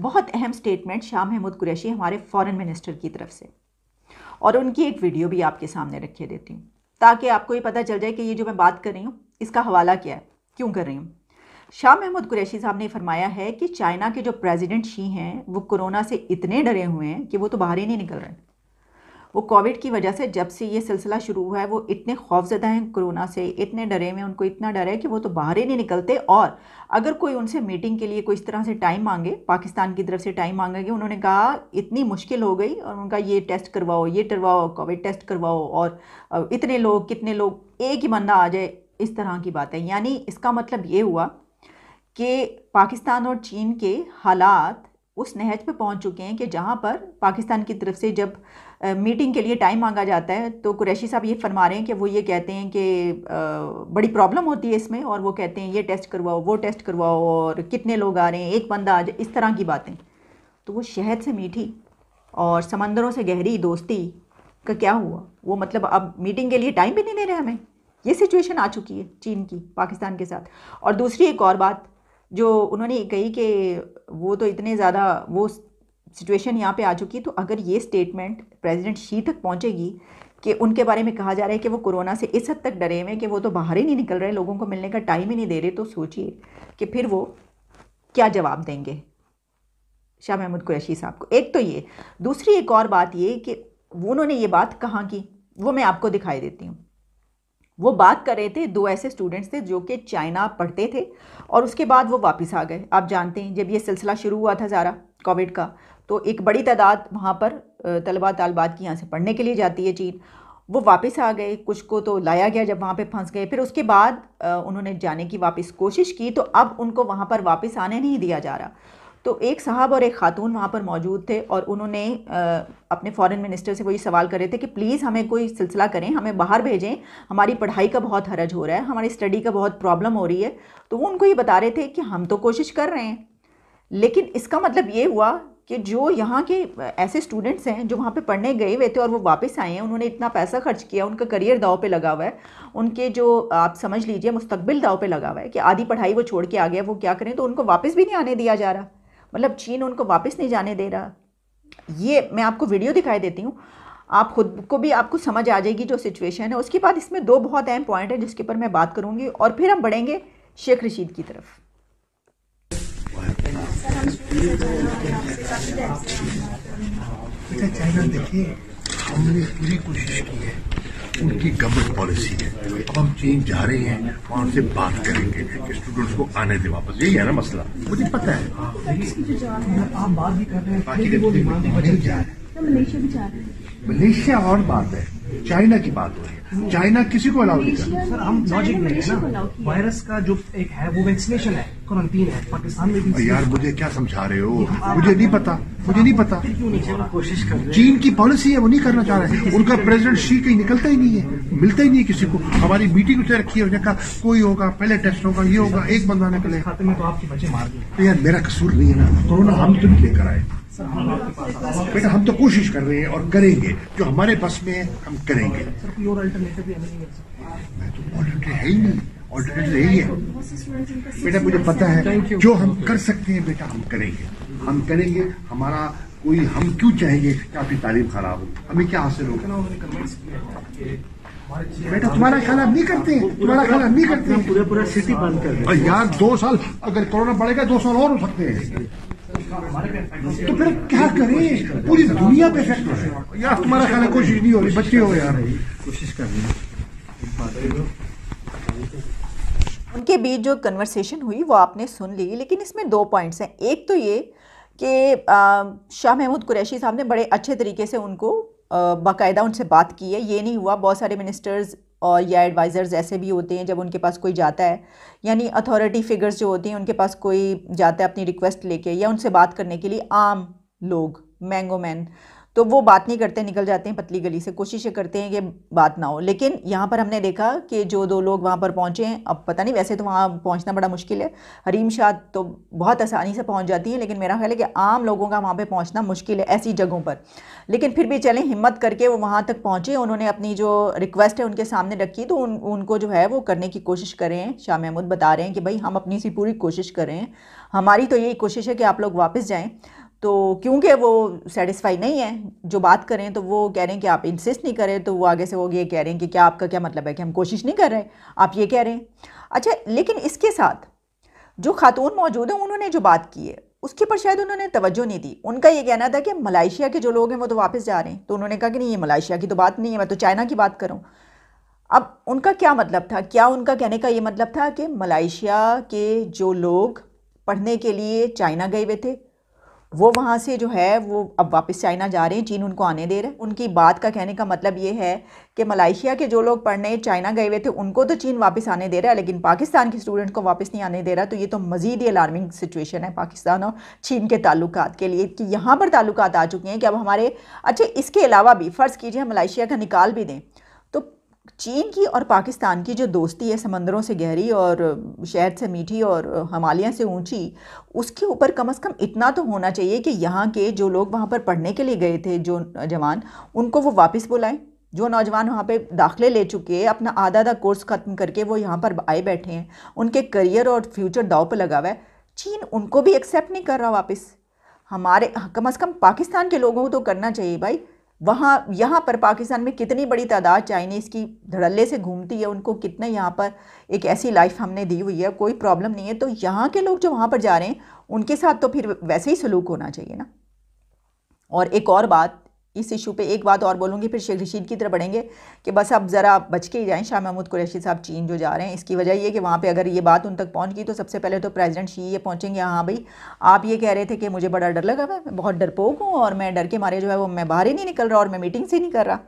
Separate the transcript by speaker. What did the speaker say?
Speaker 1: बहुत अहम स्टेटमेंट शाह महमूद कुरैशी हमारे फॉरेन मिनिस्टर की तरफ से और उनकी एक वीडियो भी आपके सामने रखे देती हूँ ताकि आपको ये पता चल जाए कि ये जो मैं बात कर रही हूँ इसका हवाला क्या है क्यों कर रही हूँ शाह महमूद कुरैशी साहब ने फरमाया है कि चाइना के जो प्रेसिडेंट शी हैं वो कोरोना से इतने डरे हुए हैं कि वो तो बाहर ही नहीं निकल रहे हैं वो कोविड की वजह से जब से ये सिलसिला शुरू हुआ है वो इतने खौफजदा हैं कोरोना से इतने डरे में उनको इतना डर है कि वो तो बाहर ही नहीं निकलते और अगर कोई उनसे मीटिंग के लिए कोई इस तरह से टाइम मांगे पाकिस्तान की तरफ से टाइम मांगे कि उन्होंने कहा इतनी मुश्किल हो गई और उनका ये टेस्ट करवाओ ये करवाओ कोविड टेस्ट करवाओ और इतने लोग कितने लोग एक ही बंदा आ जाए इस तरह की बात है यानी इसका मतलब ये हुआ कि पाकिस्तान और चीन के हालात उस नहज पे पहुंच चुके हैं कि जहां पर पाकिस्तान की तरफ से जब आ, मीटिंग के लिए टाइम मांगा जाता है तो कुरैशी साहब ये फरमा रहे हैं कि वो ये कहते हैं कि बड़ी प्रॉब्लम होती है इसमें और वो कहते हैं ये टेस्ट करवाओ वो टेस्ट करवाओ और कितने लोग आ रहे हैं एक बंदा आ जाए इस तरह की बातें तो वो शहद से मीठी और समंदरों से गहरी दोस्ती का क्या हुआ वो मतलब अब मीटिंग के लिए टाइम भी नहीं दे रहे हमें ये सिचुएशन आ चुकी है चीन की पाकिस्तान के साथ और दूसरी एक और बात जो उन्होंने कही कि वो तो इतने ज़्यादा वो सिचुएशन यहाँ पे आ चुकी तो अगर ये स्टेटमेंट प्रेसिडेंट शी तक पहुँचेगी कि उनके बारे में कहा जा रहा है कि वो कोरोना से इस हद तक डरे हुए हैं कि वो तो बाहर ही नहीं निकल रहे लोगों को मिलने का टाइम ही नहीं दे रहे तो सोचिए कि फिर वो क्या जवाब देंगे शाह महमूद कुरैशी साहब को एक तो ये दूसरी एक और बात ये कि उन्होंने ये बात कहाँ की वो मैं आपको दिखाई देती हूँ वो बात कर रहे थे दो ऐसे स्टूडेंट्स थे जो कि चाइना पढ़ते थे और उसके बाद वो वापस आ गए आप जानते हैं जब ये सिलसिला शुरू हुआ था सारा कोविड का तो एक बड़ी तादाद वहाँ पर तलबा तलबात की यहाँ से पढ़ने के लिए जाती है चीन वो वापस आ गए कुछ को तो लाया गया जब वहाँ पे फंस गए फिर उसके बाद उन्होंने जाने की वापस कोशिश की तो अब उनको वहाँ पर वापस आने नहीं दिया जा रहा तो एक साहब और एक खातून वहाँ पर मौजूद थे और उन्होंने अपने फॉरेन मिनिस्टर से वही सवाल कर रहे थे कि प्लीज़ हमें कोई सिलसिला करें हमें बाहर भेजें हमारी पढ़ाई का बहुत हरज हो रहा है हमारी स्टडी का बहुत प्रॉब्लम हो रही है तो वो उनको ये बता रहे थे कि हम तो कोशिश कर रहे हैं लेकिन इसका मतलब ये हुआ कि जो यहाँ के ऐसे स्टूडेंट्स हैं जो वहाँ पे पढ़ने गए हुए थे और वो वापस आए हैं उन्होंने इतना पैसा खर्च किया उनका करियर दाव पे लगा हुआ है उनके जो आप समझ लीजिए मुस्तकबिल दाव पे लगा हुआ है कि आधी पढ़ाई वो छोड़ के आ गया वो क्या करें तो उनको वापस भी नहीं आने दिया जा रहा मतलब चीन उनको वापस नहीं जाने दे रहा ये मैं आपको वीडियो दिखाई देती हूँ आप खुद को भी आपको समझ आ जाएगी जो सिचुएशन है उसके बाद इसमें दो बहुत अहम पॉइंट है जिसके ऊपर मैं बात करूँगी और फिर हम बढ़ेंगे शेख रशीद की तरफ
Speaker 2: बेटा चाइना देखिए हमने पूरी कोशिश की है उनकी गवर्नमेंट पॉलिसी है अब हम चीन जा रहे हैं और उनसे बात करेंगे कि स्टूडेंट्स को आने दें वापस यही है ना मसला मुझे पता है आप बात भी कर रहे हैं मलेशिया और बात है चाइना की बात हो रही है चाइना किसी को अलाउ नहीं कर सर हम लॉजिक में है ना वायरस का जो एक है वो वैक्सीनेशन है क्वारंटीन है पाकिस्तान में भी यार मुझे क्या समझा रहे हो मुझे नहीं पता मुझे नहीं पता कोशिश कर चीन की पॉलिसी है वो नहीं करना चाह रहे उनका प्रेसिडेंट शी कहीं निकलता ही नहीं है मिलता ही नहीं है किसी को हमारी मीटिंग उसे रखी है उसने कहा कोई होगा पहले टेस्ट होगा ये होगा एक बंदा निकले खाते में तो आपके बच्चे मार दिए तो यार मेरा कसूर नहीं है ना कोरोना हम तो नहीं लेकर आए बेटा हम तो कोशिश कर रहे हैं और करेंगे जो हमारे बस में है हम करेंगे मैं तो है ही नहीं यही है बेटा मुझे पता है जो हम कर सकते हैं बेटा हम करेंगे हम करेंगे हमारा कोई हम क्यों चाहेंगे कि आपकी तालीम खराब हो हमें क्या हासिल हो बेटा तुम्हारा खाना नहीं करते हैं तुम्हारा खाना नहीं करते पूरा पूरा सिटी बंद कर यार दो साल अगर कोरोना बढ़ेगा दो साल और हो सकते हैं तो फिर क्या करें पूरी दुनिया पे इफेक्ट हो यार तुम्हारा ख्याल है कोशिश नहीं हो रही बच्चे हो यार कोशिश कर रही
Speaker 1: उनके बीच जो कन्वर्सेशन हुई वो आपने सुन ली लेकिन इसमें दो पॉइंट्स हैं एक तो ये कि शाह महमूद कुरैशी साहब ने बड़े अच्छे तरीके से उनको बाकायदा उनसे बात की है ये नहीं हुआ बहुत सारे मिनिस्टर्स और या एडवाइज़र्स ऐसे भी होते हैं जब उनके पास कोई जाता है यानी अथॉरिटी फिगर्स जो होती हैं उनके पास कोई जाता है अपनी रिक्वेस्ट लेके या उनसे बात करने के लिए आम लोग मैंगो मैन तो वो बात नहीं करते निकल जाते हैं पतली गली से कोशिश करते हैं कि बात ना हो लेकिन यहाँ पर हमने देखा कि जो दो लोग वहाँ पर पहुँचे हैं अब पता नहीं वैसे तो वहाँ पहुँचना बड़ा मुश्किल है हरीम शाह तो बहुत आसानी से पहुँच जाती है लेकिन मेरा ख्याल है कि आम लोगों का वहाँ पर पहुँचना मुश्किल है ऐसी जगहों पर लेकिन फिर भी चलें हिम्मत करके वो वहाँ तक पहुँचे उन्होंने अपनी जो रिक्वेस्ट है उनके सामने रखी तो उन उनको जो है वो करने की कोशिश करें हैं शाह महमूद बता रहे हैं कि भाई हम अपनी सी पूरी कोशिश करें हमारी तो यही कोशिश है कि आप लोग वापस जाएँ तो क्योंकि वो सेटिस्फाई नहीं है जो बात करें तो वो कह रहे हैं कि आप इंसिस्ट नहीं करें तो वो आगे से वो ये कह रहे हैं कि क्या आपका क्या मतलब है कि हम कोशिश नहीं कर रहे आप ये कह रहे हैं अच्छा लेकिन इसके साथ जो खातून मौजूद हैं उन्होंने जो बात की है उसके ऊपर शायद उन्होंने तवज्जो नहीं दी उनका ये कहना था कि मलाइशिया के जो लोग हैं वो तो वापस जा रहे हैं तो उन्होंने कहा कि नहीं ये मलाइशिया की तो बात नहीं है मैं तो चाइना की बात करूँ अब उनका क्या मतलब था क्या उनका कहने का ये मतलब था कि मलाइशिया के जो लोग पढ़ने के लिए चाइना गए हुए थे वो वहाँ से जो है वो अब वापस चाइना जा रहे हैं चीन उनको आने दे रहा है उनकी बात का कहने का मतलब ये है कि मलाइशिया के जो लोग पढ़ने चाइना गए हुए थे उनको तो चीन वापस आने दे रहा है लेकिन पाकिस्तान के स्टूडेंट को वापस नहीं आने दे रहा तो ये तो मज़ीद ही अलार्मिंग सिचुएशन है पाकिस्तान और चीन के ताल्लुक के लिए कि यहाँ पर ताल्लुक आ चुके हैं कि अब हमारे अच्छा इसके अलावा भी फ़र्ज़ कीजिए मलाइशिया का निकाल भी दें चीन की और पाकिस्तान की जो दोस्ती है समंदरों से गहरी और शहर से मीठी और हमालिया से ऊंची उसके ऊपर कम से कम इतना तो होना चाहिए कि यहाँ के जो लोग वहाँ पर पढ़ने के लिए गए थे जो जवान उनको वो वापस बुलाएं जो नौजवान वहाँ पे दाखले ले चुके हैं अपना आधा आधा कोर्स ख़त्म करके वो यहाँ पर आए बैठे हैं उनके करियर और फ्यूचर दाव पर लगा हुआ है चीन उनको भी एक्सेप्ट नहीं कर रहा वापस हमारे कम अज़ कम पाकिस्तान के लोगों को तो करना चाहिए भाई वहाँ यहाँ पर पाकिस्तान में कितनी बड़ी तादाद चाइनीज़ की धड़ल्ले से घूमती है उनको कितने यहाँ पर एक ऐसी लाइफ हमने दी हुई है कोई प्रॉब्लम नहीं है तो यहाँ के लोग जो वहाँ पर जा रहे हैं उनके साथ तो फिर वैसे ही सलूक होना चाहिए ना और एक और बात इस इशू पे एक बात और बोलूँगी फिर शेख रशीद की तरफ बढ़ेंगे कि बस अब ज़रा बच के ही जाएँ शाह महमूद कुरैशी साहब चीन जो जा रहे हैं इसकी वजह ये कि वहाँ पे अगर ये बात उन तक पहुँच गई तो सबसे पहले तो प्रेसिडेंट शी ये पहुँचेंगे हाँ भाई आप ये कह रहे थे कि मुझे बड़ा डर लगा मैं बहुत डरपोक हूँ और मैं डर के मारे जो है वो मैं बाहर ही नहीं निकल रहा और मैं मीटिंग से नहीं कर रहा